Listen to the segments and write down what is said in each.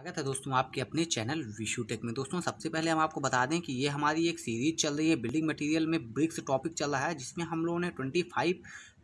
स्वागत है दोस्तों आपके अपने चैनल विशु टेक में दोस्तों सबसे पहले हम आपको बता दें कि ये हमारी एक सीरीज चल रही है बिल्डिंग मटेरियल में ब्रिक्स टॉपिक चल रहा है जिसमें हम लोगों ने 25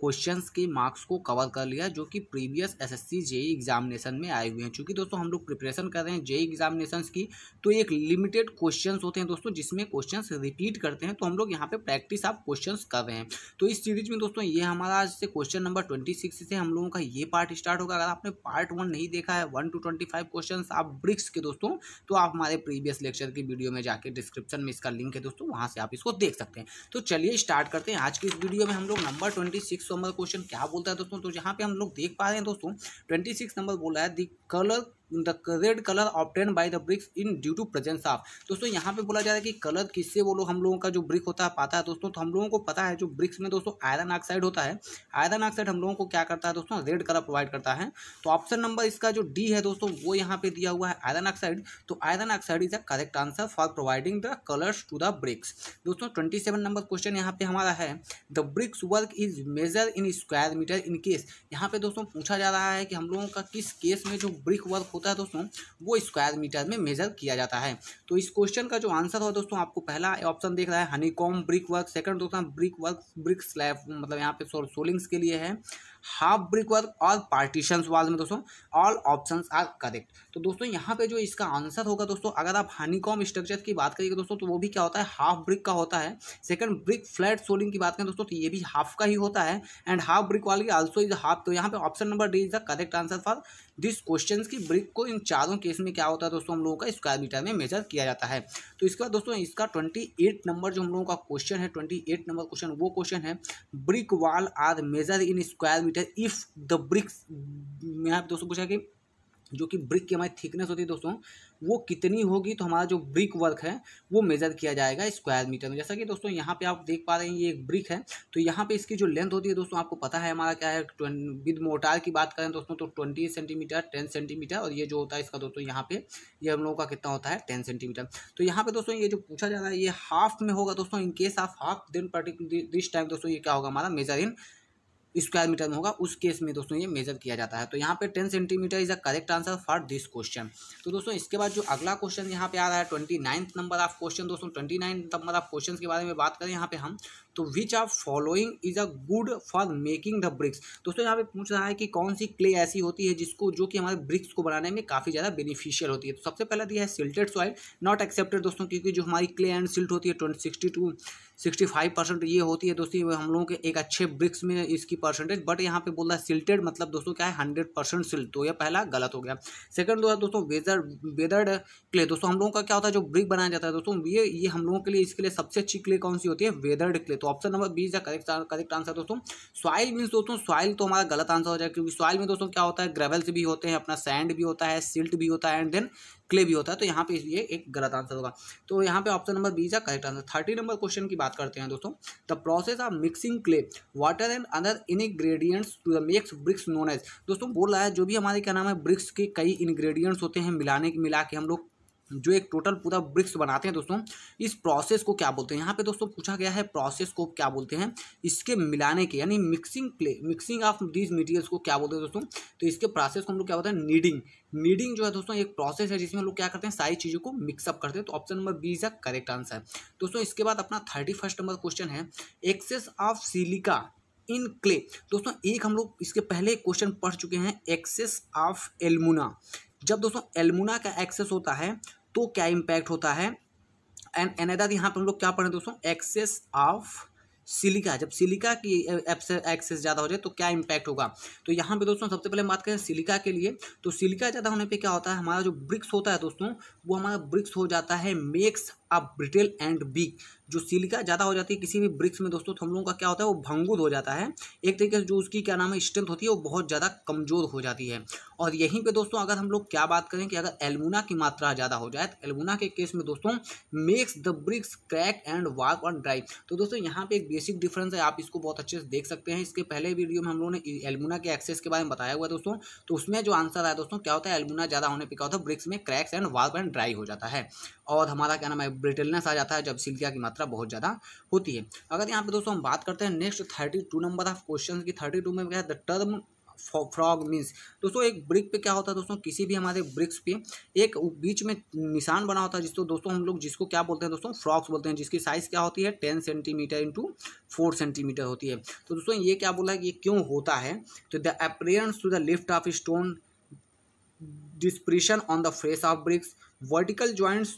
क्वेश्चंस के मार्क्स को कवर कर लिया जो कि प्रीवियस एसएससी जेई एग्जामिनेशन में आए हुए हैं चूंकि दोस्तों हम लोग प्रिपरेशन कर रहे हैं जेई एग्जामिनेशन की तो एक लिमिटेड क्वेश्चन होते हैं दोस्तों जिसमें क्वेश्चन रिपीट करते हैं तो हम लोग यहाँ पे प्रैक्टिस आप क्वेश्चन कर रहे हैं तो इस सीरीज में दोस्तों ये हमारा आज से क्वेश्चन नंबर ट्वेंटी से हम लोगों का ये पार्ट स्टार्ट होगा अगर आपने पार्ट वन नहीं देखा है one to twenty five question आप ब्रिक्स के दोस्तों तो आप हमारे प्रीवियस लेक्चर की वीडियो में जाकर डिस्क्रिप्शन में इसका लिंक है दोस्तों वहाँ से आप इसको देख सकते हैं तो चलिए स्टार्ट करते हैं आज की इस वीडियो में हम लोग number twenty six number question क्या बोलता है दोस्तों तो यहाँ पे हम लोग देख पा रहे हैं दोस्तों ट्वेंटी सिक्स नंबर बोला है the colour the red colour obtain by the bricks in due to presence of दोस्तों यहाँ पे बोला जा रहा है कि कलर किससे वो लोग हम लोगों का जो ब्रिक होता है पाता है दोस्तों तो हम लोगों को पता है जो ब्रिक्स में दोस्तों आयरन ऑक्साइड होता है आयरन ऑक्साइड हम लोगों को क्या करता है दोस्तों रेड कलर प्रोवाइड करता है तो ऑप्शन नंबर इसका जो डी है दोस्तों वो यहाँ पे दिया हुआ है आयरन ऑक्साइड तो iron oxide is a correct answer for providing the colours to the bricks दोस्तों ट्वेंटी सेवन नंबर क्वेश्चन यहाँ पे हमारा है the bricks work is measure in square metre in case यहाँ पे दोस्तों पूछा जा रहा है कि हम लोगों का किस केस में जो ब्रिक वर्क होता होता है दोस्तों वो स्क्वायर मीटर में मेजर किया जाता है तो इस क्वेश्चन का जो आंसर हो दोस्तों आपको पहला ऑप्शन देख रहा है हनीकॉम ब्रिक वर्क सेकंड दोस्तों ब्रिक वर्क ब्रिक स्लैब मतलब यहाँ पे सोलिंग्स के लिए है हाफ ब्रिक वर्क और पार्टीशन वाल में दोस्तों ऑल ऑप्शन आर करेक्ट तो दोस्तों यहाँ पे जो इसका आंसर होगा दोस्तों अगर आप हनीकॉम स्ट्रक्चर की बात करिएगा दोस्तों तो वो भी क्या होता है हाफ ब्रिक का होता है सेकंड ब्रिक फ्लैट सोलिंग की बात करें दोस्तों तो ये भी हाफ का ही होता है एंड हाफ ब्रिक वाली आल्सो इज हाफ तो यहाँ पे option number D is the correct answer for this question की ब्रिक को इन चारों केस में क्या होता है दोस्तों हम लोगों का स्क्वायर मीटर में मेजर किया जाता है तो इसके बाद दोस्तों इसका ट्वेंटी नंबर जो हम लोगों का क्वेश्चन है ट्वेंटी नंबर क्वेश्चन वो क्वेश्चन है brick wall are measure in square it if the bricks में आप दोस्तों पूछा कि जो कि ब्रिक की हमारी थिकनेस होती है दोस्तों वो कितनी होगी तो हमारा जो ब्रिक वर्क है वो मेजर किया जाएगा स्क्वायर मीटर में जैसा कि दोस्तों यहाँ पे आप देख पा रहे हैं ये एक ब्रिक है तो यहाँ पे इसकी जो लेंथ होती है दोस्तों आपको पता है हमारा क्या है विद मोटार की बात करें दोस्तों तो ट्वेंटी सेंटीमीटर टेन सेंटीमीटर और ये जो होता है इसका दोस्तों यहाँ पे ये हम लोगों का कितना होता है टेन सेंटीमीटर तो यहाँ पे दोस्तों ये जो पूछा जा रहा है ये हाफ में होगा दोस्तों इनकेस ऑफ हाफ दिन पर्टिकुलर दिस टाइम दोस्तों ये क्या होगा हमारा मेजर इन स्क्वायर मीटर में होगा उस केस में दोस्तों ये मेजर किया जाता है तो यहाँ पे ten centimetre is a correct answer for this question तो दोस्तों इसके बाद जो अगला क्वेश्चन यहाँ पे आ रहा है twenty ninth number of question दोस्तों twenty ninth number of question के बारे में बात करें यहाँ पे हम तो which are following is a good for making the bricks दोस्तों यहाँ पे पूछ रहा है कि कौन सी क्ले ऐसी होती है जिसको जो कि हमारे ब्रिक्स को बनाने में काफ़ी ज़्यादा बेनिफिशियल होती है तो सबसे पहला दिया है सिल्टेड सॉइल नॉट एक्सेप्टेड दोस्तों क्योंकि जो हमारी क्ले एंड सिल्ट होती है twenty sixty to sixty five percent ये होती है दोस्तों हम लोगों के एक अच्छे ब्रिक्स में इसकी परसेंटेज बट यहाँ पे बोल रहा है सिल्टेड मतलब दोस्तों क्या है हंड्रेड परसेंट सिल्ट तो यह पहला गलत हो गया सेकंड दो दोस्तों वेदर वेदर्ड क्ले दोस्तों हम लोगों का क्या होता है जो ब्रिक बनाया जाता है दोस्तों ये ये हम लोगों के लिए इसके लिए सबसे अच्छी क्ले कौन सी होती है वेदर्ड क्ले तो ऑप्शन नंबर बीस का करेक्ट करेक्ट आंसर दोस्तों सॉइल मीन्स दोस्तों सॉइल तो हमारा गलत आंसर हो जाएगा क्योंकि सॉइल में दोस्तों क्या होता है ग्रेवल्स भी होते हैं अपना सैंड भी होता है सिल्ट भी होता है एंड देन क्ले भी होता है तो यहाँ पे इसलिए एक गलत आंसर होगा तो यहाँ पे ऑप्शन नंबर बी का correct answer thirty number question की बात करते हैं दोस्तों the process of mixing clay water and other ingredients to the makes bricks known as दोस्तों बोल रहा है जो भी हमारे क्या नाम है ब्रिक्स के कई इन्ग्रेडियंट्स होते हैं मिलाने मिला के हम लोग जो एक टोटल पूरा ब्रिक्स बनाते हैं दोस्तों इस प्रोसेस को क्या बोलते हैं यहाँ पे दोस्तों पूछा गया है प्रोसेस को क्या बोलते हैं इसके मिलाने के यानी mixing play mixing of these materials को क्या बोलते हैं दोस्तों तो इसके प्रोसेस को हम लोग क्या बोलते हैं नीडिंग नीडिंग जो है दोस्तों एक प्रोसेस है जिसमें लोग क्या करते हैं सारी चीज़ों को मिक्सअप करते हैं तो option number B is a correct answer दोस्तों इसके बाद अपना थर्टी फर्स्ट नंबर क्वेश्चन है excess of silica in clay दोस्तों एक हम लोग इसके पहले क्वेश्चन पढ़ चुके हैं एक्सेस ऑफ एलमुना जब दोस्तों एलमुना का एक्सेस होता है तो क्या इम्पैक्ट होता है एंड एनेदा यहाँ पर हम लोग क्या पढ़े दोस्तों एक्सेस ऑफ सिलिका जब सिलिका की एक्सेस ज़्यादा हो जाए तो क्या इम्पैक्ट होगा तो यहाँ पे दोस्तों सबसे पहले बात करें सिलिका के लिए तो सिलिका ज़्यादा होने पे क्या होता है हमारा जो ब्रिक्स होता है दोस्तों वो हमारा ब्रिक्स हो जाता है makes a brittle and big जो सिलिका ज़्यादा हो जाती है किसी भी ब्रिक्स में दोस्तों तो हम लोगों का क्या होता है वो भंगुद हो जाता है एक तरीके से जो उसकी क्या नाम है स्ट्रेंथ होती है वो बहुत ज़्यादा कमज़ोर हो जाती है और यहीं पे दोस्तों अगर हम लोग क्या बात करें कि अगर एलमुना की मात्रा ज़्यादा हो जाए तो एलमुना के केस में दोस्तों makes the bricks crack and walk on drive तो दोस्तों यहाँ पे एक बेसिक डिफरेंस है आप इसको बहुत अच्छे से देख सकते हैं इसके पहले वीडियो में हम लोगों ने एलमुना के एक्सेस के बारे में बताया हुआ है दोस्तों तो उसमें जो आंसर आया दोस्तों क्या होता है एलमुना ज़्यादा होने पर क्या होता है ब्रिक्स में cracks and walk and dry हो जाता है और हमारा क्या नाम है ब्रिटेलनेस आ जाता है जब सिल्किया की मात्रा बहुत ज़्यादा होती है अगर यहाँ पे दोस्तों हम बात करते हैं next thirty two number of question की थर्टी टू में क्या है द टर्म फ्रॉग मीन्स दोस्तों एक ब्रिक पे क्या होता है दोस्तों किसी भी हमारे ब्रिक्स पे एक बीच में निशान बना होता है जिसको दोस्तों हम लोग जिसको क्या बोलते हैं दोस्तों फ्रॉक्स बोलते हैं जिसकी साइज़ क्या होती है ten centimetre into four centimetre होती है तो दोस्तों ये क्या बोला है कि ये क्यों होता है तो the appearance to the lift of stone dispersion on the face of bricks vertical joints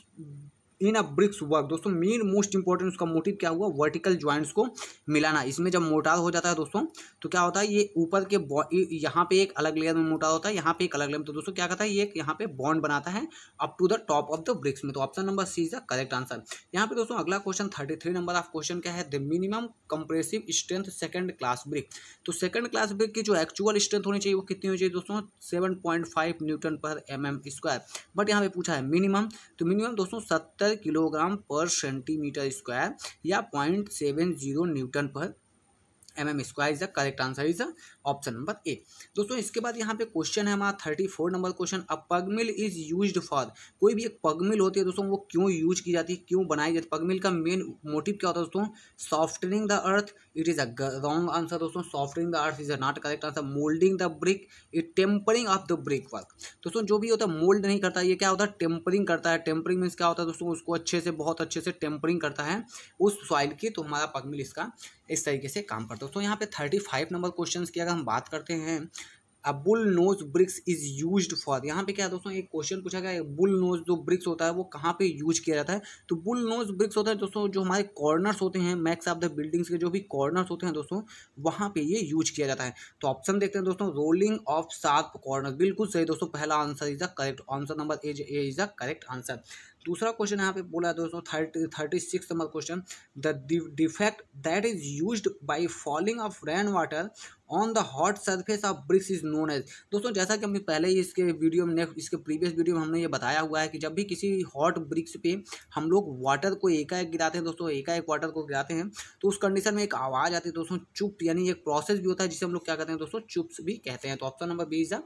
in a bricks work दोस्तों मेन मोस्ट इंपॉर्टेंट उसका मोटिव क्या हुआ वर्टिकल ज्वाइंट्स को मिलाना इसमें जब मोटार हो जाता है दोस्तों तो क्या होता है ये ऊपर के यहाँ पे एक अलग लेयर में मोटार होता है यहाँ पे एक अलग लेयर में तो दोस्तों क्या कहता है ये एक यहाँ पे बॉन्ड बनाता है up to the top of the bricks में तो option number C is the correct answer यहाँ पे दोस्तों अगला question thirty three number of question क्या है the minimum compressive strength second class brick तो सेकंड क्लास ब्रिक की जो एक्चुअल स्ट्रेंथ होनी चाहिए वो कितनी होनी चाहिए दोस्तों seven point five newton per M M square but यहाँ पे पूछा है मिनिमम तो मिनिमम दोस्तों सत्तर metre kilogram per centimetre square या point seven zero newton per M M square is the correct answer is option number A दोस्तों इसके बाद यहाँ पे क्वेश्चन है हमारा thirty four number question a pugmill is use for कोई भी एक पगमिल होती है दोस्तों वो क्यों यूज की जाती है क्यों बनाई जाती है पगमिल का मेन मोटिव क्या होता है दोस्तों softening the earth it is a wrong answer दोस्तों softening the earth is a not correct answer moulding the brick it tempering of the brick work दोस्तों जो भी होता है मोल्ड नहीं करता ये क्या होता है टेम्परिंग करता है टेम्परिंग मीन्स क्या होता है दोस्तों उसको अच्छे से बहुत अच्छे से टेम्परिंग करता है उस सॉइल की तो हमारा पगमिल इसका इस तरीके से काम करता है दोस्तों यहाँ पे थर्टी फाइव नंबर क्वेश्चन किया हम बात करते हैं a bull nose bricks is use for यहाँ पे क्या दोस्तों एक क्वेश्चन पूछा गया बुल नोज जो ब्रिक्स होता है वो कहाँ पे यूज किया जाता है तो बुल नोज ब्रिक्स होता है दोस्तों जो हमारे कॉर्नर्स होते हैं मैक्स ऑफ द बिल्डिंग्स के जो भी कॉर्नर्स होते हैं दोस्तों वहाँ पे ये यूज किया जाता है तो ऑप्शन देखते हैं दोस्तों रोलिंग ऑफ सार्प कॉर्नर बिल्कुल सही दोस्तों पहला answer is the correct answer number A is the correct answer दूसरा क्वेश्चन यहाँ पे बोला है दोस्तों thirty thirty six number question the defect that is use by falling of rain water on the hot surface of bricks is known as दोस्तों जैसा कि हमने पहले ही इसके वीडियो में नेक्स्ट इसके प्रीवियस वीडियो में हमने ये बताया हुआ है कि जब भी किसी हॉट ब्रिक्स पे हम लोग वाटर को एकाएक गिराते हैं दोस्तों एकाएक वाटर को गिराते हैं तो उस कंडीशन में एक आवाज़ आती है दोस्तों चुप यानी एक प्रोसेस भी होता है जिसे हम लोग क्या कहते हैं दोस्तों चुप्स भी कहते हैं तो option number B is the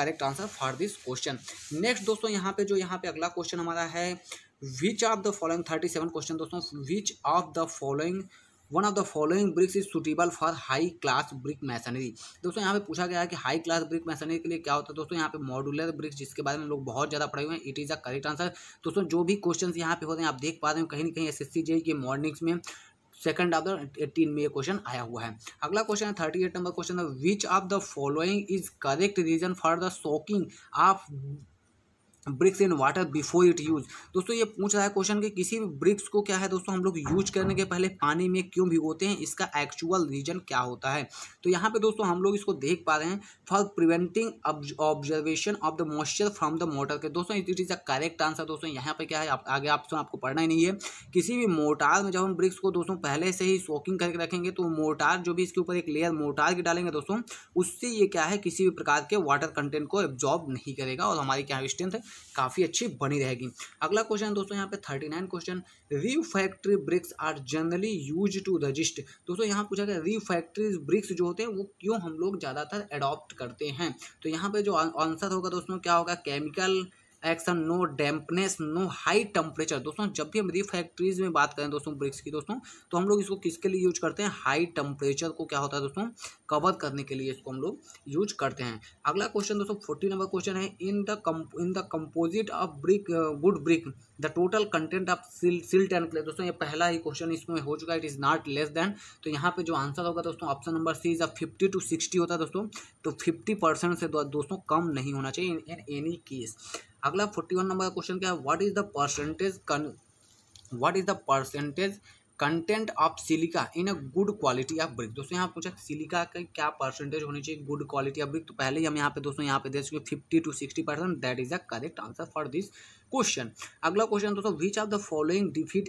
correct answer for this question next दोस्तों यहाँ पे जो यहाँ पे अगला क्वेश्चन हमारा है which of the following thirty seven question दोस्तों which of the following one of the following bricks is suitable for high class brick masonry दोस्तों यहाँ पे पूछा गया है कि हाई क्लास ब्रिक मैसनरी के लिए क्या होता है दोस्तों यहाँ पे मॉड्यूलर ब्रिक्स जिसके बारे में लोग बहुत ज़्यादा पढ़े हुए हैं it is a correct answer दोस्तों जो भी क्वेश्चन यहाँ पे होते हैं आप देख पा रहे हो कहीं ना कहीं एस एस सी जे के मॉर्निंग्स में सेकंड ऑफ द एटीन में ये क्वेश्चन आया हुआ है अगला क्वेश्चन है थर्टी एट नंबर क्वेश्चन है which of the following is correct reason for the soaking of bricks in water before it use दोस्तों ये पूछ रहा है क्वेश्चन कि किसी भी ब्रिक्स को क्या है दोस्तों हम लोग यूज करने के पहले पानी में क्यों भिगोते हैं इसका एक्चुअल रीजन क्या होता है तो यहाँ पे दोस्तों हम लोग इसको देख पा रहे हैं for preventing observation of the moisture from the mortar के दोस्तों it is a correct answer दोस्तों यहाँ पर क्या है आप, आगे आपसे आपको पढ़ना ही नहीं है किसी भी मोटार में जब हम ब्रिक्स को दोस्तों पहले से ही सोकिंग करके रखेंगे तो मोटार जो भी इसके ऊपर एक लेयर मोटार की डालेंगे दोस्तों उससे ये क्या है किसी भी प्रकार के वाटर कंटेंट को एब्जॉर्ब नहीं करेगा और हमारी क्या स्ट्रेंथ है काफ़ी अच्छी बनी रहेगी अगला क्वेश्चन दोस्तों यहाँ पे thirty nine question refractory bricks are generally use to resist दोस्तों यहाँ पूछा गया रीफैक्ट्री ब्रिक्स जो होते हैं वो क्यों हम लोग ज़्यादातर एडॉप्ट करते हैं तो यहाँ पर जो आंसर होगा दोस्तों क्या होगा chemical action no dampness no high temperature दोस्तों जब भी हम रिफैक्ट्रीज में बात करें दोस्तों ब्रिक्स की दोस्तों तो हम लोग इसको किसके लिए यूज करते हैं हाई टेम्परेचर को क्या होता है दोस्तों कवर करने के लिए इसको हम लोग यूज करते हैं अगला क्वेश्चन दोस्तों फोर्टी नंबर क्वेश्चन है in the in the composite of brick would brick the total content of silt and clay दोस्तों ये पहला ही क्वेश्चन इसमें हो चुका है it is not less than तो यहाँ पे जो आंसर होगा दोस्तों option number C is a fifty to sixty होता है दोस्तों तो फिफ्टी परसेंट से दोस्तों कम नहीं होना चाहिए इन एनी केस अगला फोर्टी वन नंबर का क्वेश्चन क्या है what is the percentage what is the percentage content of silica in a good quality of brick दोस्तों यहाँ पूछा सिलिका का क्या परसेंटेज होनी चाहिए गुड क्वालिटी ऑफ ब्रिक तो पहले ही हम यहाँ पे दोस्तों यहाँ पे दे चुके fifty to sixty percent that is the correct answer for this question अगला क्वेश्चन दोस्तों which of the following defect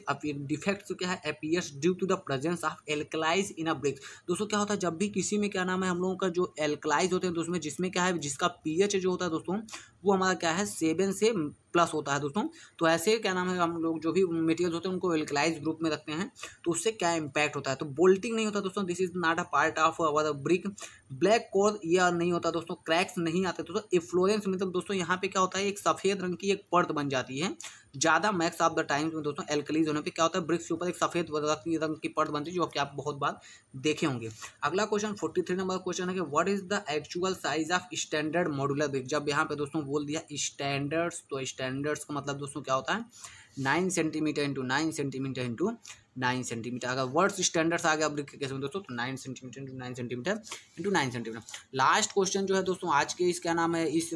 defects क्या है appears due to the presence of alkalis in a bricks दोस्तों क्या होता है जब भी किसी में क्या नाम है हम लोगों का जो एल्कलाइज होते हैं दोस्तों जिसमें क्या है जिसका पीएच जो होता है दोस्तों वो हमारा क्या है सेवन से प्लस होता है दोस्तों तो ऐसे क्या नाम है हम लोग जो भी मेटीरियल होते हैं उनको एल्कलाइज ग्रुप में रखते हैं तो उससे क्या इंपैक्ट होता है तो बोल्टिंग नहीं होता दोस्तों this is not a part of our brick black core या नहीं होता दोस्तों क्रैक्स नहीं आते तो दोस्तों इफ्लोरेंस मतलब दोस्तों यहाँ पे क्या होता है एक सफ़ेद रंग की एक पर्त बन जाती जाती है ज़्यादा मैक्स ऑफ द टाइम्स में तो दोस्तों एल्कलीज होने पे क्या होता है ब्रिक्स के ऊपर एक सफ़ेद रंग की पर्द बनती है जो कि आप बहुत बार देखे होंगे अगला question forty three number question है कि what is the actual size of standard modular brick जब यहाँ पे दोस्तों बोल दिया स्टैंडर्ड्स तो स्टैंडर्ड्स का मतलब दोस्तों क्या होता है nine centimetre into nine centimetre into nine centimetre अगर वर्ड्स स्टैंडर्ड्स आ गया ब्रिक के कैसे दोस्तों तो nine centimetre into nine centimetre into nine centimetre last question जो है दोस्तों आज के इस क्या नाम है इस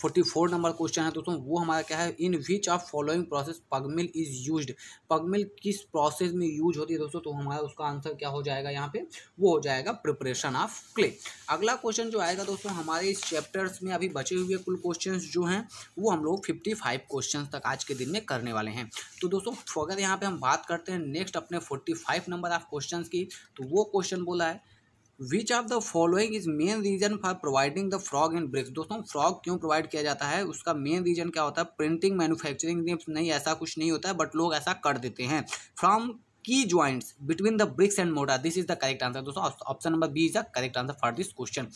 फोर्टी फोर नंबर क्वेश्चन है दोस्तों वो हमारा क्या है in which of following process pugmill is use pugmill किस प्रोसेस में यूज होती है दोस्तों तो हमारा उसका आंसर क्या हो जाएगा यहाँ पे वो हो जाएगा प्रिपरेशन ऑफ क्ले अगला क्वेश्चन जो आएगा दोस्तों हमारे इस चैप्टर्स में अभी बचे हुए कुल क्वेश्चन जो हैं वो हम लोग फिफ्टी फाइव क्वेश्चन तक आज के दिन में करने वाले हैं तो दोस्तों अगर यहाँ पर हम बात करते हैं नेक्स्ट अपने forty five number of question की तो वो क्वेश्चन बोला है which of the following is main reason for providing the frog and bricks दोस्तों फ्रॉग क्यों प्रोवाइड किया जाता है उसका मेन रीजन क्या होता है प्रिंटिंग मैन्युफैक्चरिंग नहीं ऐसा कुछ नहीं होता है बट लोग ऐसा कर देते हैं फ्रॉम की joints between the bricks and mortar this is the correct answer दोस्तों option number B is the correct answer for this question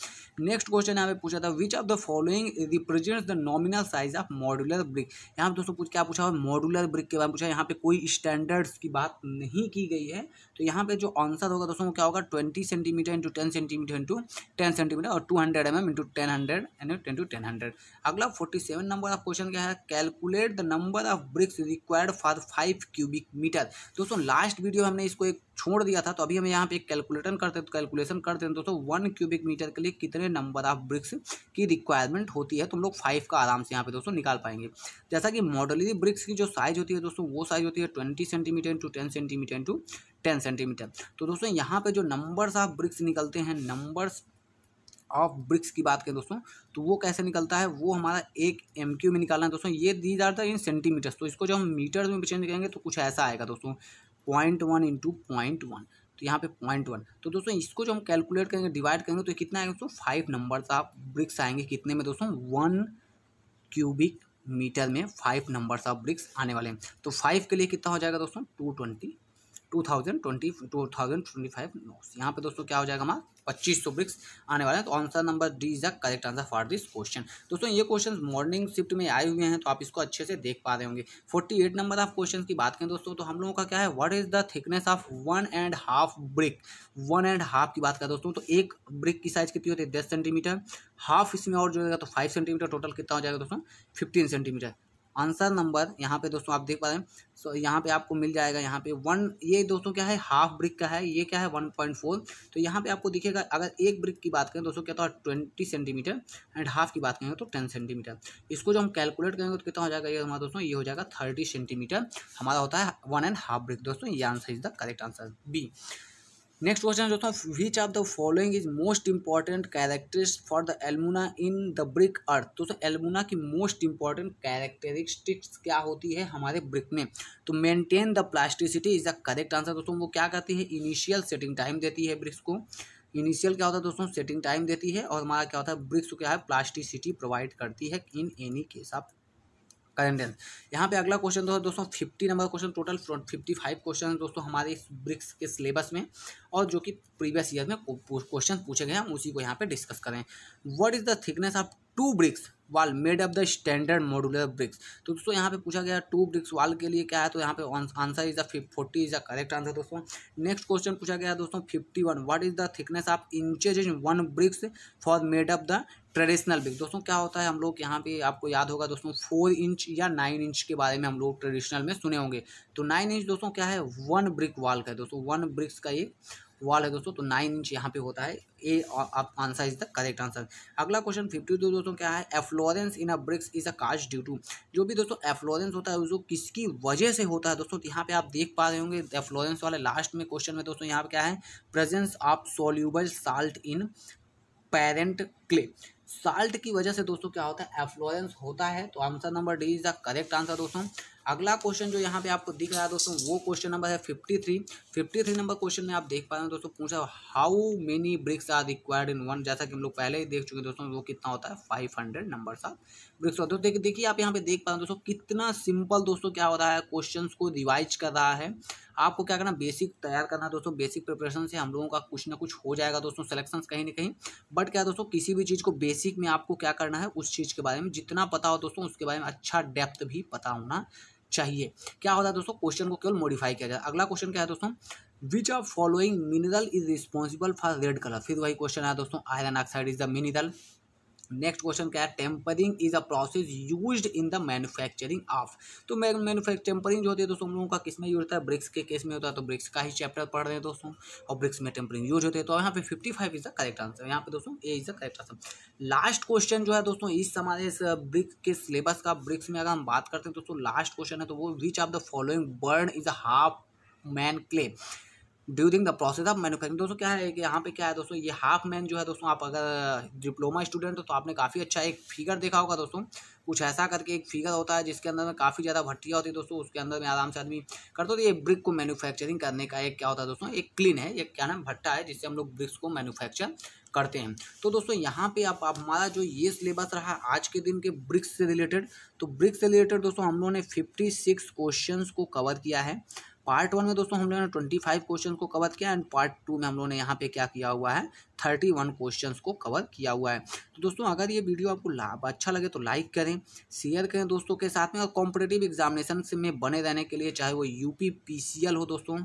next question यहाँ पे पूछा था which of the following represent the nominal size of modular brick यहाँ पे दोस्तों क्या पूछा मॉड्यूलर ब्रिक के बारे में पूछा यहाँ पे कोई स्टैंडर्ड्स की बात नहीं की गई है तो यहाँ पे जो आंसर होगा दोस्तों वो क्या होगा twenty centimetre into ten centimetre into ten centimetre और two hundred M M into ten hundred and ten to ten hundred अगला forty seven number of question क्या है calculate the number of bricks required for five cubic metre दोस्तों last video हमने इसको एक छोड़ दिया था तो अभी हम यहाँ पे एक कैलकुलेटन करते हैं तो कैलकुलेशन करते हैं दोस्तों वन क्यूबिक मीटर के लिए कितने नंबर ऑफ ब्रिक्स की रिक्वायरमेंट होती है तो हम लोग फाइव का आराम से यहाँ पे दोस्तों निकाल पाएंगे जैसा कि मॉडलरी ब्रिक्स की जो साइज होती है दोस्तों वो साइज होती है twenty centimetre into ten centimetre into ten centimetre तो दोस्तों यहाँ पर जो नंबर्स ऑफ ब्रिक्स निकलते हैं नंबर्स ऑफ ब्रिक्स की बात करें दोस्तों तो वो कैसे निकलता है वो हमारा एक एम क्यू में निकालना है दोस्तों ये दी जाता है इन सेंटीमीटर्स तो इसको जब हम मीटर्स में चेंज करेंगे तो कुछ ऐसा आएगा दोस्तों point one into point one तो यहाँ पे पॉइंट वन तो दोस्तों इसको जो हम कैलकुलेट करेंगे डिवाइड करेंगे तो कितना आएगा दोस्तों फाइव नंबर ऑफ ब्रिक्स आएंगे कितने में दोस्तों वन क्यूबिक मीटर में फाइव नंबर ऑफ ब्रिक्स आने वाले हैं तो फाइव के लिए कितना हो जाएगा दोस्तों two twenty two thousand twenty two thousand twenty five notes यहाँ पे दोस्तों क्या हो जाएगा हमारा पच्चीस सौ ब्रिक्स आने वाला है तो answer number D is the correct answer for this question दोस्तों ये क्वेश्चन मॉर्निंग शिफ्ट में आए हुए हैं तो आप इसको अच्छे से देख पा रहे होंगे forty eight number of question की बात करें दोस्तों तो हम लोगों का क्या है what is the thickness of one and half brick one and half की बात करें दोस्तों तो एक ब्रिक की साइज कितनी होती है दस सेंटीमीटर हाफ इसमें और जुड़ेगा तो फाइव सेंटीमीटर टोटल कितना हो जाएगा दोस्तों फिफ्टीन सेंटीमीटर आंसर नंबर यहाँ पे दोस्तों आप देख पा रहे हैं सो यहाँ पे आपको मिल जाएगा यहाँ पे वन ये दोस्तों क्या है हाफ ब्रिक का है ये क्या है वन पॉइंट फोर तो यहाँ पे आपको दिखेगा अगर एक ब्रिक की बात करें दोस्तों क्या होता है ट्वेंटी सेंटीमीटर एंड हाफ की बात करेंगे तो टेन सेंटीमीटर इसको जो हम कैलकुलेट करेंगे तो कितना हो जाएगा ये हमारा दोस्तों ये हो जाएगा थर्टी सेंटीमीटर हमारा होता है वन एंड हाफ ब्रिक दोस्तों ये answer is the correct answer B next question दोस्तों which of the following is most important characters for the alumina in the brick earth दोस्तों एलमुना की मोस्ट इंपॉर्टेंट कैरेक्टरिस्टिक्स क्या होती है हमारे brick में तो maintain the plasticity is the correct answer दोस्तों वो क्या करती है इनिशियल सेटिंग टाइम देती है ब्रिक्स को इनिशियल क्या होता है दोस्तों सेटिंग टाइम देती है और हमारा क्या होता है ब्रिक्स क्या है प्लास्टिसिटी प्रोवाइड करती है इन एनी केस आप करेंट यहाँ पे अगला क्वेश्चन दो, तो दोस्तों fifty number question total fifty five question दोस्तों हमारे इस ब्रिक्स के सिलेबस में और जो कि प्रीवियस ईयर में क्वेश्चन पूछे गए हैं हम उसी को यहाँ पे डिस्कस करें what is the thickness of two bricks wall made up the standard modular bricks तो दोस्तों यहाँ पे पूछा गया टू ब्रिक्स वाल के लिए क्या है तो यहाँ पे answer is the forty is the correct answer दोस्तों नेक्स्ट क्वेश्चन पूछा गया दोस्तों fifty one what is the thickness of inches in one bricks for made up the traditional big दोस्तों क्या होता है हम लोग यहाँ पे आपको याद होगा दोस्तों फोर इंच या नाइन इंच के बारे में हम लोग ट्रेडिशनल में सुने होंगे तो नाइन इंच दोस्तों क्या है वन ब्रिक वाल का है दोस्तों वन ब्रिक्स का ये वाल है दोस्तों तो नाइन इंच यहाँ पे होता है ए आप answer is the correct answer अगला क्वेश्चन फिफ्टी टू दोस्तों क्या है efflorescence in a bricks is a caused due to जो भी दोस्तों एफ्लोरेंस होता है जो किसकी वजह से होता है दोस्तों तो यहाँ पे आप देख पा रहे होंगे एफ्लोरेंस वाले लास्ट में क्वेश्चन में दोस्तों यहाँ पे क्या है presence of soluble salt in parent clay salt की वजह से दोस्तों क्या होता है एफ्लोरेंस होता है तो answer number D is the correct answer दोस्तों अगला क्वेश्चन जो यहाँ पे आपको दिख रहा है दोस्तों वो क्वेश्चन नंबर है fifty three fifty three number question में आप देख पा रहे हैं दोस्तों पूछा how many bricks are required in one जैसा कि हम लोग पहले ही देख चुके हैं दोस्तों वो कितना होता है फाइव हंड्रेड नंबर सा ब्रिक्स और दोस्तों देखिए आप यहाँ पे देख पा रहे हैं दोस्तों कितना सिंपल दोस्तों क्या हो रहा है क्वेश्चन को रिवाइज कर रहा है आपको क्या करना बेसिक तैयार करना है दोस्तों बेसिक प्रिपरेशन से हम लोगों का कुछ ना कुछ हो जाएगा दोस्तों सिलेक्शन कहीं ना कहीं बट क्या दोस्तों किसी भी चीज़ को बेसिक में आपको क्या करना है उस चीज़ के बारे में जितना पता हो दोस्तों उसके बारे में अच्छा डेप्थ भी पता होना चाहिए क्या होता है दोस्तों क्वेश्चन को केवल मॉडिफाई किया जाए अगला क्वेश्चन क्या है दोस्तों which of following mineral is responsible for red colour फिर वही क्वेश्चन आया दोस्तों iron oxide is the mineral next question क्या है tempering is a process use in the manufacturing of तो टेम्परिंग जो होती है दोस्तों हम लोगों का किस में यूज होता है ब्रिक्स के केस में होता है तो ब्रिक्स का ही चैप्टर पढ़ रहे हैं दोस्तों और ब्रिक्स में टेम्परिंग यूज होते हैं तो यहाँ पे fifty five is the correct answer यहाँ पे दोस्तों A is the correct answer last question जो है दोस्तों इस हमारे इस ब्रिक्स के सिलेबस का ब्रिक्स में अगर हम बात करते हैं दोस्तों लास्ट क्वेश्चन है तो वो which of the following burn is a half man clay during the process of manufacturing दोस्तों क्या है कि यहाँ पे क्या है दोस्तों ये हाफ मैन जो है दोस्तों आप अगर डिप्लोमा स्टूडेंट हो तो आपने काफ़ी अच्छा एक फिगर देखा होगा दोस्तों कुछ ऐसा करके एक फिगर होता है जिसके अंदर में काफ़ी ज़्यादा भट्टियाँ होती है दोस्तों उसके अंदर में आराम से आदमी दो तो, तो ये ब्रिक को मैनुफैक्चरिंग करने का एक क्या होता है दोस्तों एक क्लीन है एक क्या नाम भट्टा है जिससे हम लोग ब्रिक्स को मैन्युफैक्चर करते हैं तो दोस्तों यहाँ पे आप हमारा जो ये सिलेबस रहा आज के दिन के ब्रिक्स से रिलेटेड तो ब्रिक्स से रिलेटेड दोस्तों हम लोगों ने फिफ्टी सिक्स क्वेश्चन को कवर किया है पार्ट वन में दोस्तों हम लोगों ने ट्वेंटी फाइव क्वेश्चन को कवर किया एंड पार्ट टू में हम लोगों ने यहाँ पे क्या किया हुआ है थर्टी वन क्वेश्चन को कवर किया हुआ है तो दोस्तों अगर ये वीडियो आपको लाभ अच्छा लगे तो लाइक करें शेयर करें दोस्तों के साथ में और कॉम्पिटेटिव एग्जामिनेशन में बने रहने के लिए चाहे वो यू हो दोस्तों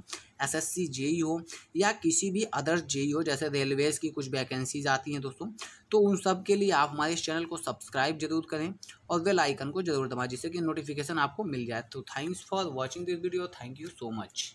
एसएससी हो e या किसी भी अदर हो e जैसे रेलवेज़ की कुछ वैकेंसीज आती हैं दोस्तों तो उन सब के लिए आप हमारे इस चैनल को सब्सक्राइब जरूर करें और बेल आइकन को जरूर दबाएं जिससे कि नोटिफिकेशन आपको मिल जाए तो thanks for watching this video thank you so much